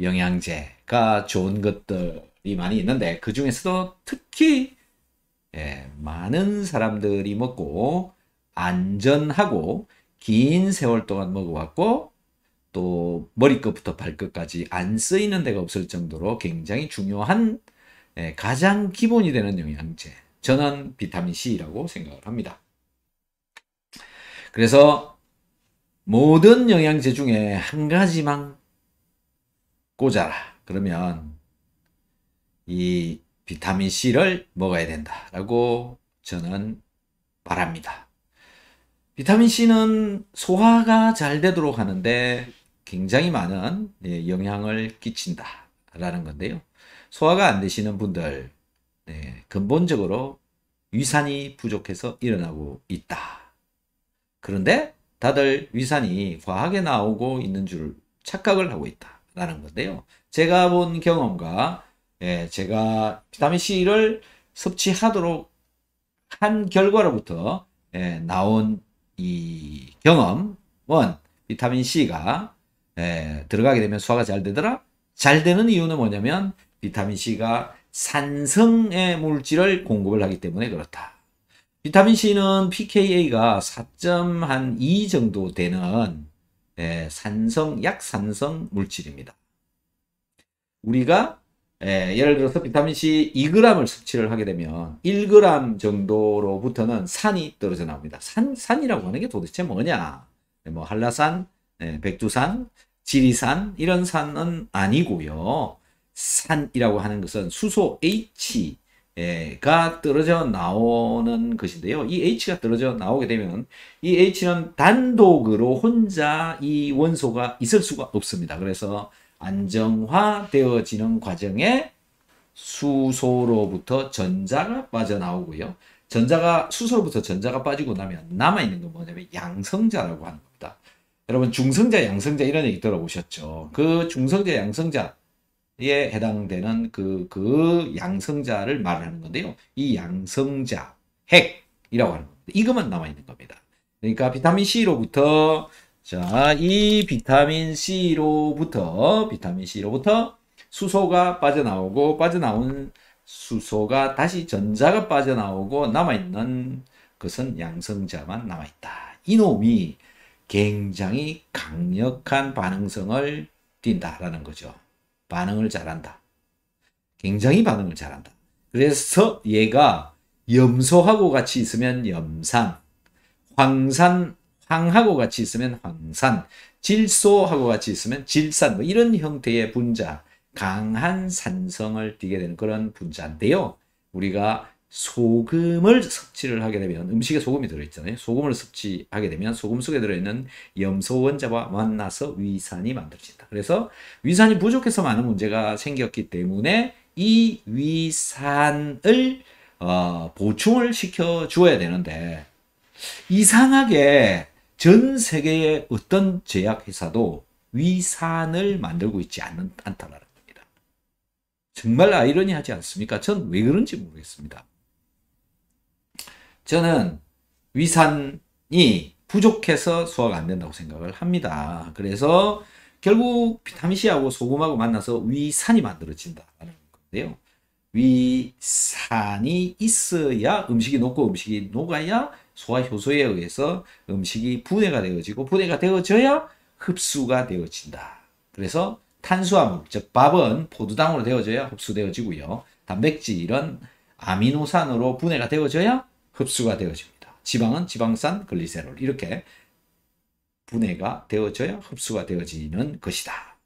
영양제가 좋은 것들이 많이 있는데 그 중에서도 특히 예, 많은 사람들이 먹고 안전하고 긴 세월 동안 먹어왔고 또 머리끝부터 발끝까지 안 쓰이는 데가 없을 정도로 굉장히 중요한 예, 가장 기본이 되는 영양제 저는 비타민C라고 생각을 합니다. 그래서 모든 영양제 중에 한 가지만 꽂아라. 그러면 이 비타민 C를 먹어야 된다라고 저는 말합니다. 비타민 C는 소화가 잘 되도록 하는데 굉장히 많은 예, 영향을 끼친다라는 건데요. 소화가 안 되시는 분들 네, 근본적으로 위산이 부족해서 일어나고 있다. 그런데 다들 위산이 과하게 나오고 있는 줄 착각을 하고 있다. 라는 건데요. 제가 본 경험과 예, 제가 비타민C를 섭취하도록 한 결과로부터 예, 나온 이 경험은 비타민C가 예, 들어가게 되면 소화가 잘 되더라? 잘 되는 이유는 뭐냐면 비타민C가 산성의 물질을 공급을 하기 때문에 그렇다. 비타민C는 pKa가 4.2 정도 되는 예, 산성, 약산성 물질입니다. 우리가 에, 예, 예를 들어서 비타민C 2g을 섭취를 하게 되면 1g 정도로부터는 산이 떨어져 나옵니다. 산, 산이라고 하는 게 도대체 뭐냐? 예, 뭐 한라산, 에, 백두산, 지리산 이런 산은 아니고요. 산이라고 하는 것은 수소 H 예, 가 떨어져 나오는 것인데요. 이 H가 떨어져 나오게 되면 이 H는 단독으로 혼자 이 원소가 있을 수가 없습니다. 그래서 안정화되어지는 과정에 수소로부터 전자가 빠져나오고요. 전자가 수소로부터 전자가 빠지고 나면 남아 있는 건 뭐냐면 양성자라고 하는 겁니다. 여러분 중성자, 양성자 이런 얘기 들어보셨죠? 그 중성자, 양성자 에 해당되는 그, 그 양성자를 말하는 건데요. 이 양성자 핵이라고 하는 겁니다. 이것만 남아있는 겁니다. 그러니까 비타민C로부터 자, 이 비타민C로부터 비타민C로부터 수소가 빠져나오고 빠져나온 수소가 다시 전자가 빠져나오고 남아있는 것은 양성자만 남아있다. 이놈이 굉장히 강력한 반응성을 띈다라는 거죠. 반응을 잘한다. 굉장히 반응을 잘한다. 그래서 얘가 염소하고 같이 있으면 염상, 황산, 황하고 같이 있으면 황산, 질소하고 같이 있으면 질산, 뭐 이런 형태의 분자, 강한 산성을 띠게 되는 그런 분자인데요. 우리가 소금을 섭취를 하게 되면 음식에 소금이 들어있잖아요. 소금을 섭취하게 되면 소금 속에 들어있는 염소 원자와 만나서 위산이 만들어진다. 그래서 위산이 부족해서 많은 문제가 생겼기 때문에 이 위산을 어, 보충을 시켜 주어야 되는데 이상하게 전 세계의 어떤 제약회사도 위산을 만들고 있지 않는, 않다는 겁니다. 정말 아이러니하지 않습니까? 전 왜 그런지 모르겠습니다. 저는 위산이 부족해서 소화가 안 된다고 생각을 합니다. 그래서 결국 비타민C하고 소금하고 만나서 위산이 만들어진다는 건데요. 위산이 있어야 음식이 녹고 음식이 녹아야 소화 효소에 의해서 음식이 분해가 되어지고 분해가 되어져야 흡수가 되어진다. 그래서 탄수화물, 즉 밥은 포도당으로 되어져야 흡수되어지고요. 단백질은 아미노산으로 분해가 되어져야 흡수가 되어집니다. 지방은 지방산 글리세롤 이렇게 분해가 되어져야 흡수가 되어지는 것이다.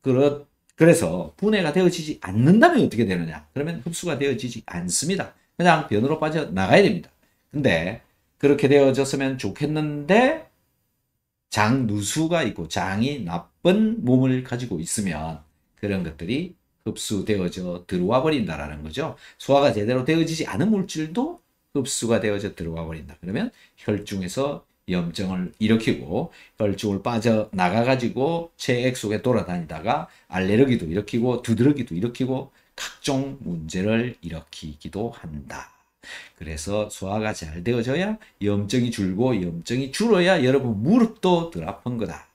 그렇 그래서 분해가 되어지지 않는다면 어떻게 되느냐? 그러면 흡수가 되어지지 않습니다. 그냥 변으로 빠져나가야 됩니다. 근데 그렇게 되어졌으면 좋겠는데 장 누수가 있고 장이 나쁜 몸을 가지고 있으면 그런 것들이 흡수되어져 들어와 버린다라는 거죠. 소화가 제대로 되어지지 않은 물질도 흡수가 되어져 들어가 버린다. 그러면 혈중에서 염증을 일으키고 혈중을 빠져나가 가지고 체액 속에 돌아다니다가 알레르기도 일으키고 두드러기도 일으키고 각종 문제를 일으키기도 한다. 그래서 소화가 잘 되어져야 염증이 줄고 염증이 줄어야 여러분 무릎도 덜 아픈 거다.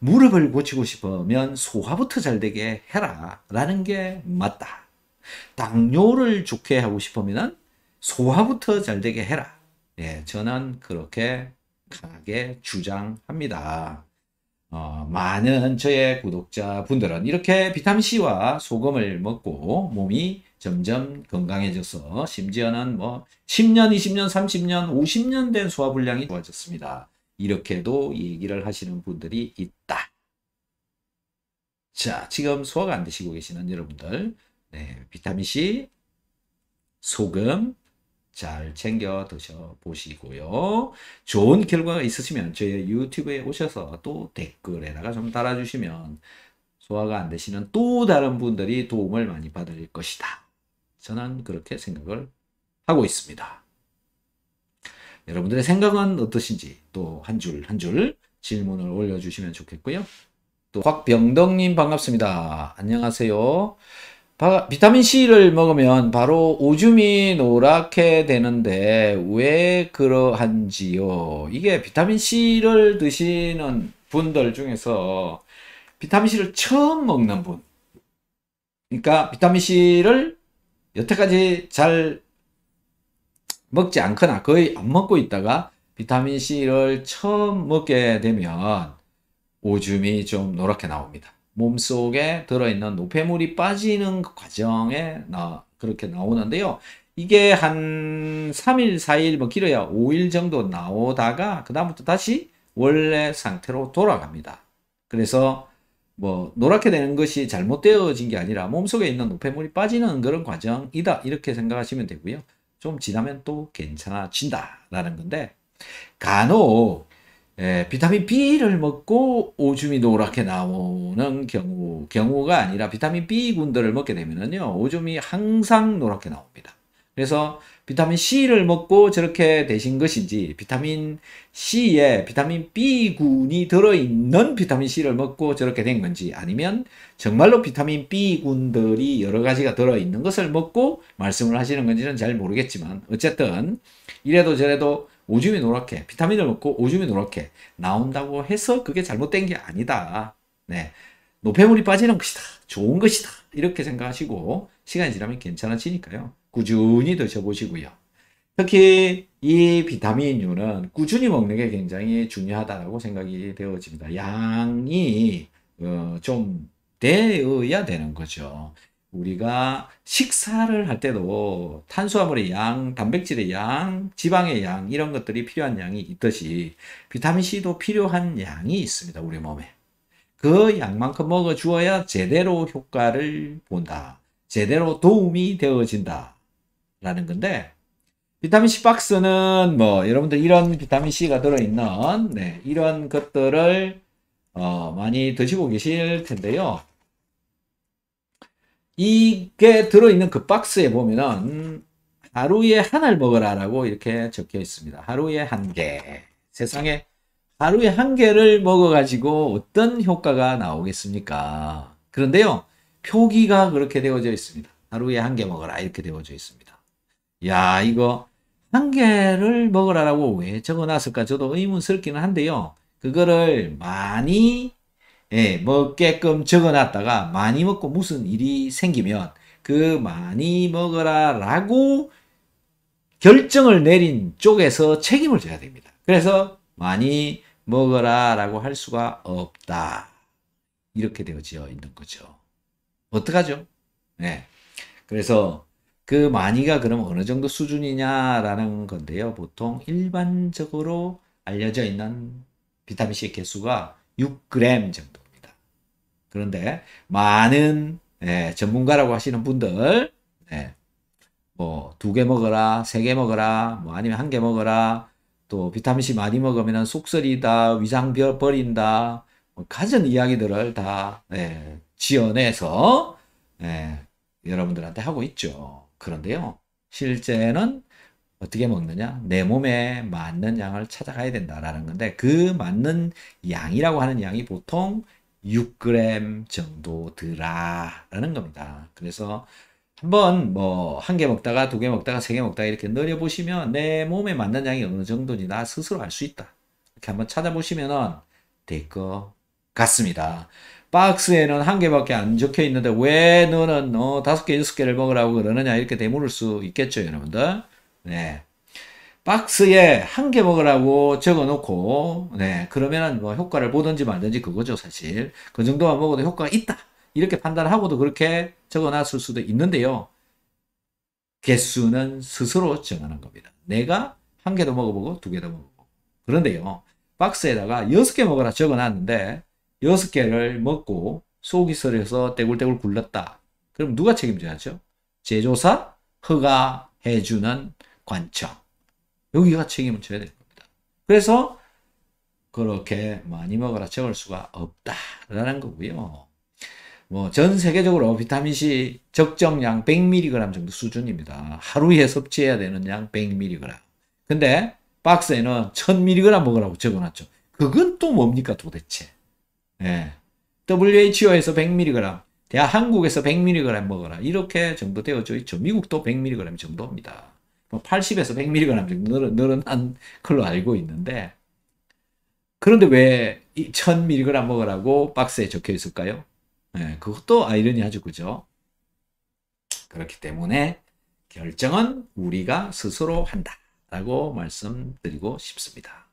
무릎을 고치고 싶으면 소화부터 잘 되게 해라 라는 게 맞다. 당뇨를 좋게 하고 싶으면 소화부터 잘 되게 해라. 예, 저는 그렇게 강하게 주장합니다. 어, 많은 저의 구독자분들은 이렇게 비타민C와 소금을 먹고 몸이 점점 건강해져서 심지어는 뭐 10년, 20년, 30년, 50년 된 소화불량이 좋아졌습니다. 이렇게도 얘기를 하시는 분들이 있다. 자, 지금 소화가 안 되시고 계시는 여러분들, 네, 비타민C, 소금, 잘 챙겨 드셔 보시고요. 좋은 결과가 있으시면 제 유튜브에 오셔서 또 댓글에다가 좀 달아주시면 소화가 안 되시는 또 다른 분들이 도움을 많이 받을 것이다. 저는 그렇게 생각을 하고 있습니다. 여러분들의 생각은 어떠신지 또 한 줄 한 줄 질문을 올려주시면 좋겠고요. 또 곽병덕님 반갑습니다. 안녕하세요. 바, 비타민 C를 먹으면 바로 오줌이 노랗게 되는데 왜 그러한지요? 이게 비타민 C를 드시는 분들 중에서 비타민 C를 처음 먹는 분. 그러니까 비타민 C를 여태까지 잘 먹지 않거나 거의 안 먹고 있다가 비타민 C를 처음 먹게 되면 오줌이 좀 노랗게 나옵니다. 몸속에 들어있는 노폐물이 빠지는 과정에 나 그렇게 나오는데요. 이게 한 3일, 4일, 뭐 길어야 5일 정도 나오다가 그다음부터 다시 원래 상태로 돌아갑니다. 그래서 뭐 노랗게 되는 것이 잘못되어진 게 아니라 몸속에 있는 노폐물이 빠지는 그런 과정이다 이렇게 생각하시면 되고요. 좀 지나면 또 괜찮아진다라는 건데 간혹 에, 예, 비타민 B를 먹고 오줌이 노랗게 나오는 경우, 경우가 아니라 비타민 B 군들을 먹게 되면은요, 오줌이 항상 노랗게 나옵니다. 그래서 비타민 C를 먹고 저렇게 되신 것인지, 비타민 C에 비타민 B 군이 들어있는 비타민 C를 먹고 저렇게 된 건지, 아니면 정말로 비타민 B 군들이 여러 가지가 들어있는 것을 먹고 말씀을 하시는 건지는 잘 모르겠지만, 어쨌든, 이래도 저래도 오줌이 노랗게 비타민을 먹고 오줌이 노랗게 나온다고 해서 그게 잘못된 게 아니다. 네. 노폐물이 빠지는 것이다. 좋은 것이다. 이렇게 생각하시고 시간이 지나면 괜찮아지니까요. 꾸준히 드셔보시고요. 특히 이 비타민류는 꾸준히 먹는 게 굉장히 중요하다고 생각이 되어집니다. 양이 어, 좀 되어야 되는 거죠. 우리가 식사를 할 때도 탄수화물의 양, 단백질의 양, 지방의 양 이런 것들이 필요한 양이 있듯이 비타민C도 필요한 양이 있습니다. 우리 몸에. 그 양만큼 먹어 주어야 제대로 효과를 본다. 제대로 도움이 되어진다. 라는 건데 비타민C 박스는 뭐 여러분들 이런 비타민C가 들어있는 네, 이런 것들을 어, 많이 드시고 계실 텐데요. 이게 들어있는 그 박스에 보면은 하루에 한 알 먹어라라고 이렇게 적혀 있습니다. 하루에 한 개. 세상에 하루에 한 개를 먹어가지고 어떤 효과가 나오겠습니까? 그런데요, 표기가 그렇게 되어져 있습니다. 하루에 한 개 먹어라 이렇게 되어져 있습니다. 야, 이거 한 개를 먹어라라고왜 적어놨을까? 저도 의문스럽기는 한데요. 그거를 많이 예, 먹게끔 적어놨다가 많이 먹고 무슨 일이 생기면 그 많이 먹어라 라고 결정을 내린 쪽에서 책임을 져야 됩니다. 그래서 많이 먹어라 라고 할 수가 없다. 이렇게 되어져 있는 거죠. 어떡하죠? 예. 그래서 그 많이가 그럼 어느 정도 수준이냐라는 건데요. 보통 일반적으로 알려져 있는 비타민C의 개수가 6g 정도. 그런데 많은 예, 전문가라고 하시는 분들 예, 뭐두 개 먹어라, 세 개 먹어라, 뭐 아니면 한 개 먹어라. 또 비타민 C 많이 먹으면 속설이다 위장 버린다. 뭐 가진 이야기들을 다 예, 지어내서 예, 여러분들한테 하고 있죠. 그런데요. 실제는 어떻게 먹느냐? 내 몸에 맞는 양을 찾아가야 된다라는 건데 그 맞는 양이라고 하는 양이 보통 6g 정도 드라라는 겁니다. 그래서 한번 뭐 한 개 먹다가 두 개 먹다가 세 개 먹다가 이렇게 늘려 보시면 내 몸에 맞는 양이 어느 정도인지 나 스스로 알 수 있다. 이렇게 한번 찾아보시면될 것 같습니다. 박스에는 한 개밖에 안 적혀 있는데 왜 너는 어 다섯 개 여섯 개를 먹으라고 그러느냐 이렇게 되물을 수 있겠죠, 여러분들. 네. 박스에 한 개 먹으라고 적어놓고, 네, 그러면은 뭐 효과를 보든지 말든지 그거죠, 사실. 그 정도만 먹어도 효과가 있다. 이렇게 판단하고도 그렇게 적어놨을 수도 있는데요. 개수는 스스로 정하는 겁니다. 내가 한 개도 먹어보고 두 개도 먹어보고. 그런데요, 박스에다가 여섯 개 먹으라 적어놨는데, 여섯 개를 먹고 속이 설해서 떼굴떼굴 굴렀다. 그럼 누가 책임져야죠? 제조사, 허가해주는 관청. 여기가 책임을 져야 될 겁니다. 그래서 그렇게 많이 먹어라 적을 수가 없다라는 거고요. 뭐 전 세계적으로 비타민C 적정량 100mg 정도 수준입니다. 하루에 섭취해야 되는 양 100mg. 근데 박스에는 1000mg 먹으라고 적어놨죠. 그건 또 뭡니까 도대체? 예. WHO에서 100mg, 대한민국에서 100mg 먹어라. 이렇게 정도 되어져 있죠. 미국도 100mg 정도입니다. 80에서 100mg 정도 늘어난 걸로 알고 있는데 그런데 왜 1000mg 먹으라고 박스에 적혀 있을까요? 네, 그것도 아이러니하죠. 그죠? 그렇기 때문에 결정은 우리가 스스로 한다라고 말씀드리고 싶습니다.